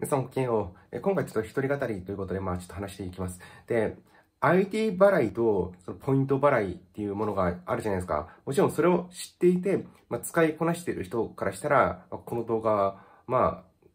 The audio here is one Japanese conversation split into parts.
皆さんご今回ちょっと一人語りということで、まあちょっと話していきます。で、IT 払いとそのポイント払いっていうものがあるじゃないですか。もちろんそれを知っていて、まあ、使いこなしている人からしたら、この動画まあ、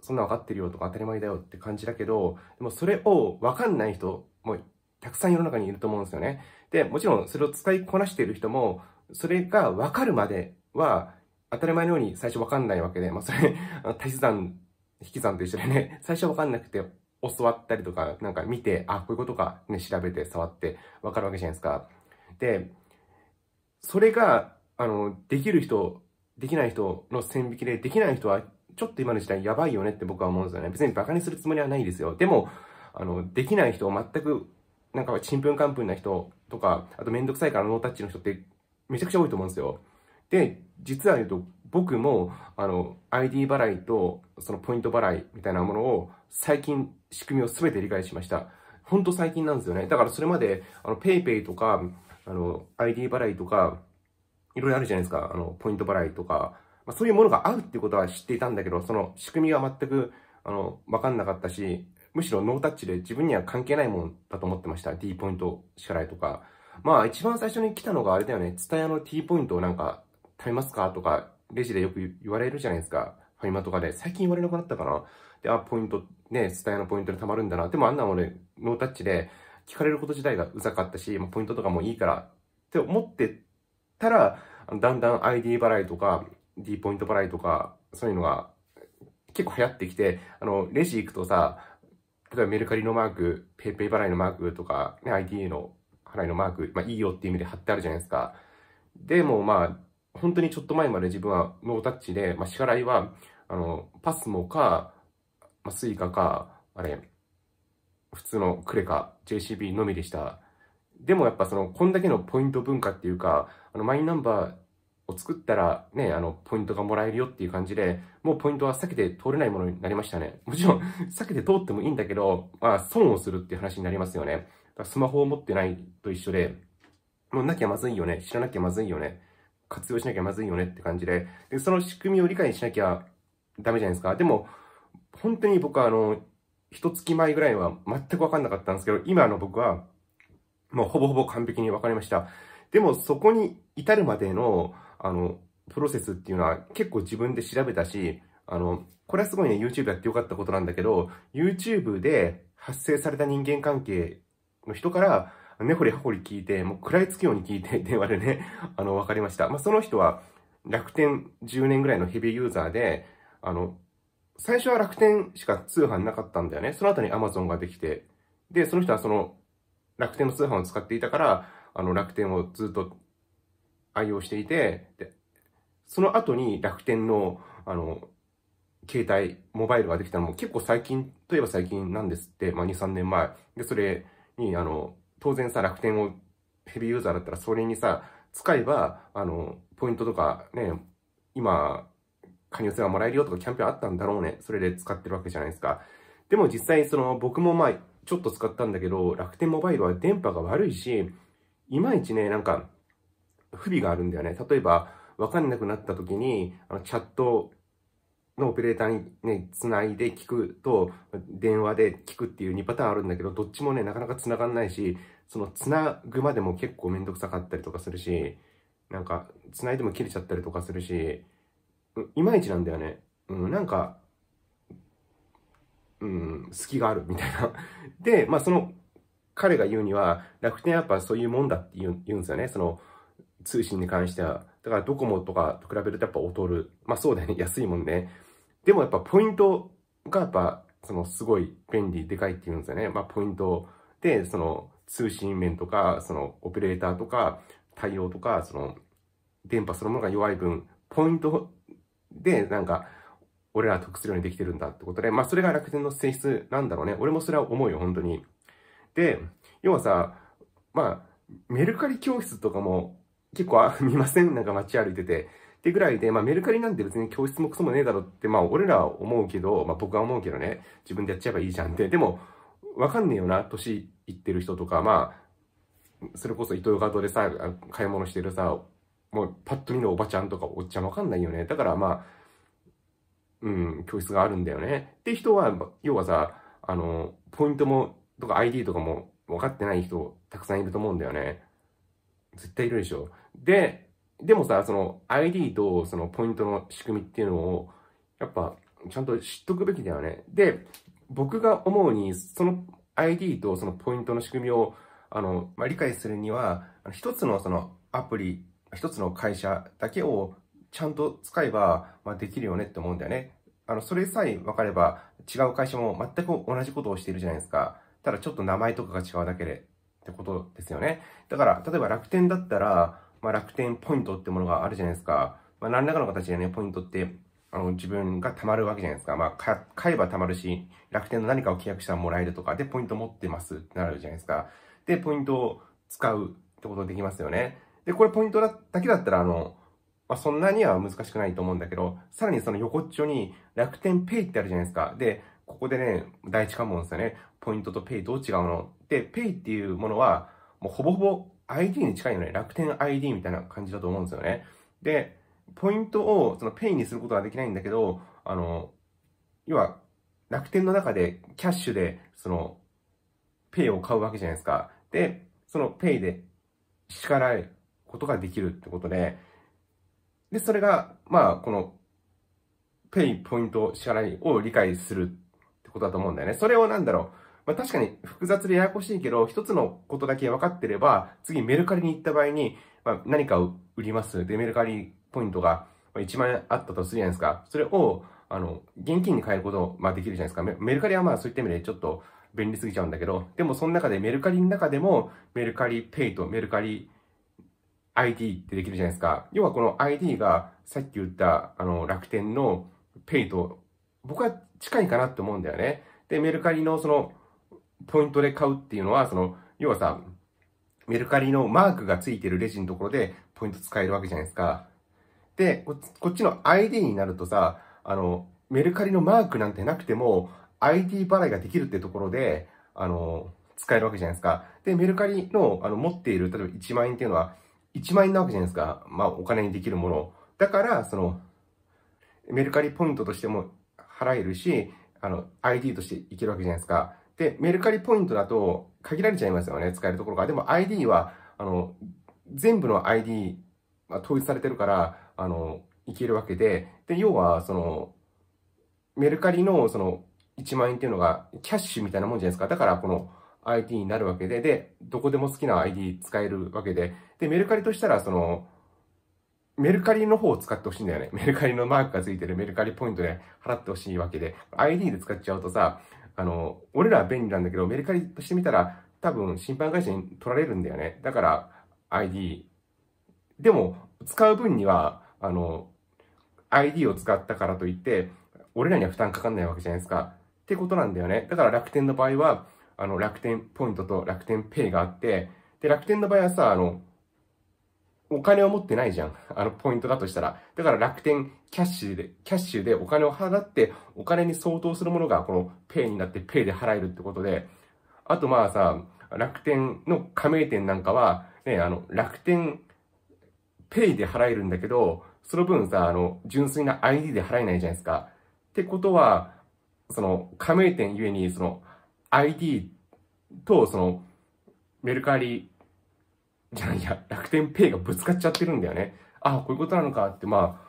そんな分かってるよとか当たり前だよって感じだけど、でもそれをわかんない人もたくさん世の中にいると思うんですよね。で、もちろんそれを使いこなしている人も、それがわかるまでは、当たり前のように最初わかんないわけで、まあそれ、足し算引き算と一緒でね、最初わかんなくて、教わったりとか、なんか見て、あ、こういうことか、ね、調べて、触って、わかるわけじゃないですか。で、それが、あの、できる人、できない人の線引きで、できない人は、ちょっと今の時代やばいよねって僕は思うんですよね。別にバカにするつもりはないですよ。でも、あの、できない人、全く、なんか、ちんぷんかんぷんな人とか、あとめんどくさいからノータッチの人って、めちゃくちゃ多いと思うんですよ。で、実は言うと、僕も、あの、ID 払いと、そのポイント払いみたいなものを、最近、仕組みを全て理解しました。ほんと最近なんですよね。だからそれまで、あの、PayPay とか、あの、ID 払いとか、いろいろあるじゃないですか。あの、ポイント払いとか、まあ、そういうものがあるっていうことは知っていたんだけど、その仕組みは全く、あの、わかんなかったし、むしろノータッチで自分には関係ないもんだと思ってました。D ポイント支払いとか。まあ、一番最初に来たのがあれだよね。ツタヤの T ポイントをなんか、食べますかとかレジでよく言われるじゃないですか。ファイマとかで。最近言われなくなったかな。で、あ、ポイント、ね、スタイのポイントで貯まるんだな。でもあんな俺、ノータッチで聞かれること自体がうざかったし、まあ、ポイントとかもいいからって思ってたら、だんだん ID 払いとか、D ポイント払いとか、そういうのが結構流行ってきて、あの、レジ行くとさ、例えばメルカリのマーク、ペイペイ払いのマークとか、ね、ID の払いのマーク、まあいいよっていう意味で貼ってあるじゃないですか。でもまあ、本当にちょっと前まで自分はノータッチで、まあ、支払いは、あの、パスモか、まあ、スイカか、あれ、普通のクレか JCB のみでした。でもやっぱその、こんだけのポイント文化っていうか、あの、マイナンバーを作ったらね、あの、ポイントがもらえるよっていう感じで、もうポイントは避けて通れないものになりましたね。もちろん、避けて通ってもいいんだけど、まあ、損をするっていう話になりますよね。だからスマホを持ってないと一緒で、もうなきゃまずいよね。知らなきゃまずいよね。活用しなきゃまずいよねって感じで、でその仕組みを理解しなきゃダメじゃないですか。でも、本当に僕はあの、一月前ぐらいは全くわかんなかったんですけど、今の僕は、もうほぼほぼ完璧にわかりました。でも、そこに至るまでの、あの、プロセスっていうのは結構自分で調べたし、あの、これはすごいね、YouTube やってよかったことなんだけど、YouTube で発生された人間関係の人から、根掘り葉掘り聞いて、もう食らいつくように聞いて、電話でね、あの、わかりました。まあ、その人は、楽天10年ぐらいのヘビーユーザーで、あの、最初は楽天しか通販なかったんだよね。その後に Amazon ができて、で、その人はその楽天の通販を使っていたから、あの楽天をずっと愛用していて、で、その後に楽天の、あの、携帯、モバイルができたのも結構最近といえば最近なんですって、まあ2、3年前。で、それに、あの、当然さ、楽天をヘビーユーザーだったら、それにさ、使えば、あの、ポイントとかね、今、加入性がもらえるよとかキャンペーンあったんだろうね。それで使ってるわけじゃないですか。でも実際、その、僕もまあ、ちょっと使ったんだけど、楽天モバイルは電波が悪いし、いまいちね、なんか、不備があるんだよね。例えば、わかんなくなった時に、あの、チャットのオペレーターにね、つないで聞くと、電話で聞くっていう2パターンあるんだけど、どっちもね、なかなか繋がんないし、そのなぐまでも結構めんどくさかったりとかするし、なんか、繋いでも切れちゃったりとかするし、いまいちなんだよね。うん、なんか、うん、隙があるみたいな。で、まあその、彼が言うには、楽天やっぱそういうもんだって言うんですよね。その、通信に関しては。だからドコモとかと比べるとやっぱ劣る。まあそうだよね。安いもんね。でもやっぱポイントがやっぱ、そのすごい便利、でかいっていうんですよね。まあポイントで、その通信面とか、そのオペレーターとか、対応とか、その電波そのものが弱い分、ポイントでなんか、俺ら得するようにできてるんだってことで、まあそれが楽天の性質なんだろうね。俺もそれは思うよ、本当に。で、要はさ、まあ、メルカリ教室とかも結構見ませんなんか街歩いてて。ってぐらいで、まあメルカリなんて別に教室もクソもねえだろって、まあ俺らは思うけど、まあ僕は思うけどね、自分でやっちゃえばいいじゃんって。でも、わかんねえよな、年いってる人とか、まあ、それこそ伊藤ガードでさ、買い物してるさ、もうパッと見のおばちゃんとかおっちゃんわかんないよね。だからまあ、うん、教室があるんだよね。って人は、要はさ、あの、ポイントも、とか ID とかも分かってない人たくさんいると思うんだよね。絶対いるでしょ。で、でもさ、その ID とそのポイントの仕組みっていうのを、やっぱちゃんと知っとくべきだよね。で、僕が思うに、その ID とそのポイントの仕組みを、あの、まあ、理解するには、一つのそのアプリ、一つの会社だけをちゃんと使えば、まあ、できるよねって思うんだよね。あの、それさえ分かれば、違う会社も全く同じことをしているじゃないですか。ただちょっと名前とかが違うだけで。ってことですよね。だから、例えば楽天だったら、まあ、楽天ポイントってものがあるじゃないですか。まあ、何らかの形でね、ポイントって、あの、自分が貯まるわけじゃないですか。まあ、買えば貯まるし、楽天の何かを契約したらもらえるとか、で、ポイント持ってますってなるじゃないですか。で、ポイントを使うってことできますよね。で、これポイントだけだったら、あの、まあ、そんなには難しくないと思うんだけど、さらにその横っちょに楽天ペイってあるじゃないですか。で、ここでね、第一関門ですよね。ポイントとペイどう違うので、Pay っていうものは、もうほぼほぼ ID に近いのね、楽天 ID みたいな感じだと思うんですよね。で、ポイントをそのペイにすることはできないんだけど、あの、要は、楽天の中でキャッシュで、その、Pay を買うわけじゃないですか。で、その Pay で支払うことができるってことで、で、それが、まあ、この、ペイ、ポイント、支払いを理解するってことだと思うんだよね。それをなんだろう、まあ、確かに複雑でややこしいけど、一つのことだけ分かってれば、次メルカリに行った場合に、まあ、何かを売ります。で、メルカリポイントが1万円あったとするじゃないですか。それを、あの、現金に変えることまあできるじゃないですか。メルカリはまあそういった意味でちょっと便利すぎちゃうんだけど、でもその中でメルカリの中でも、メルカリペイとメルカリ ID ってできるじゃないですか。要はこの ID がさっき言ったあの楽天のペイと僕は近いかなって思うんだよね。で、メルカリのそのポイントで買うっていうのは、その、要はさ、メルカリのマークがついてるレジのところでポイント使えるわけじゃないですか。で、こっちの ID になるとさ、あの、メルカリのマークなんてなくても、ID 払いができるってところで、あの、使えるわけじゃないですか。で、メルカリの、あの、持っている、例えば1万円っていうのは、1万円なわけじゃないですか。まあ、お金にできるもの。だから、その、メルカリポイントとしても払えるし、あの、ID としていけるわけじゃないですか。で、メルカリポイントだと限られちゃいますよね、使えるところが。でも ID は、あの、全部の ID、まあ、統一されてるから、あの、いけるわけで、で、要は、その、メルカリの、その、1万円っていうのが、キャッシュみたいなもんじゃないですか。だから、この ID になるわけで、で、どこでも好きな ID 使えるわけで、で、メルカリとしたら、その、メルカリの方を使ってほしいんだよね。メルカリのマークがついてるメルカリポイントで払ってほしいわけで、ID で使っちゃうとさ、あの、俺らは便利なんだけど、メルカリとしてみたら、多分、審判会社に取られるんだよね。だから、ID。でも、使う分には、あの、ID を使ったからといって、俺らには負担かかんないわけじゃないですか。ってことなんだよね。だから楽天の場合は、あの、楽天ポイントと楽天ペイがあって、で、楽天の場合はさ、あの、お金を持ってないじゃん。あの、ポイントだとしたら。だから楽天キャッシュで、キャッシュでお金を払って、お金に相当するものが、この、ペイになって、ペイで払えるってことで、あとまあさ、楽天の加盟店なんかは、ね、あの、楽天、ペイで払えるんだけど、その分さ、あの、純粋な ID で払えないじゃないですか。ってことは、その、加盟店ゆえに、その、ID と、その、メルカリじゃいや、楽天ペイがぶつかっちゃってるんだよね。ああ、こういうことなのかって、ま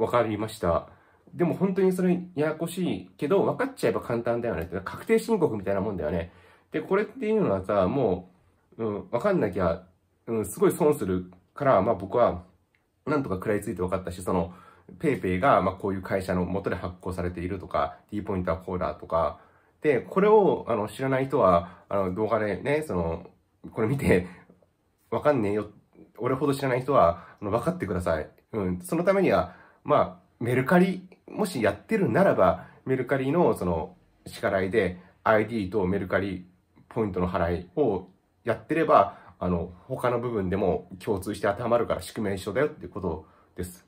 あ、わかりました。でも本当にそれややこしいけど、分かっちゃえば簡単だよね。確定申告みたいなもんだよね。で、これっていうのはさ、もう、うん、分かんなきゃ、うん、すごい損するから、まあ僕は、なんとか食らいついて分かったし、その、ペイペイが、まあこういう会社の元で発行されているとか、D ポイントはこうだとか、で、これを、あの、知らない人は、あの、動画でね、その、これ見て、わかんねえよ。俺ほど知らない人は、あの、分かってください。うん。そのためには、まあ、メルカリ、もしやってるならば、メルカリの、その、支払いで、ID とメルカリポイントの払いをやってれば、あの、他の部分でも共通して当てはまるから宿命一緒だよっていうことです。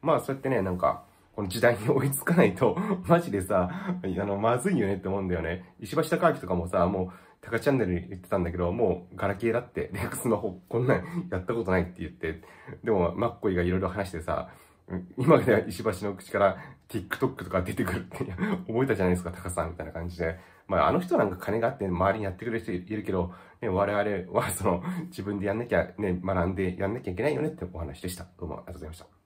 まあ、そうやってね、なんか、この時代に追いつかないと、マジでさ、あの、まずいよねって思うんだよね。石橋貴明とかもさ、もう、タカチャンネルに言ってたんだけど、もうガラケーだって、レックスマホこんなんやったことないって言って、でもマッコイがいろいろ話してさ、今では石橋の口から TikTok とか出てくるって覚えたじゃないですか、タカさんみたいな感じで。まあ、あの人なんか金があって周りにやってくれる人いるけど、ね、我々はその自分でやんなきゃ、ね、学んでやんなきゃいけないよねってお話でした。どうもありがとうございました。